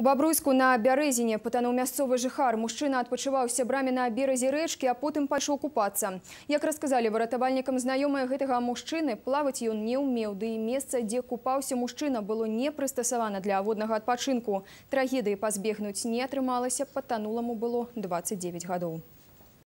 У Бабруйску на Бярэзіне патанаў мясцовы жыхар. Мужчына адпачываўся брамі на беразе рэчкі, а потым пайшоў купацца. Як расказалі выратавальнікам знаёмыя гэтага мужчыны, плаваць ён не ўмеў, ды і месца, дзе купаўся мужчына, было не прыстасавана для аводнага адпачынку. Трагедыі пазбегнуць не атрымалася, патанулому было 29 гадоў.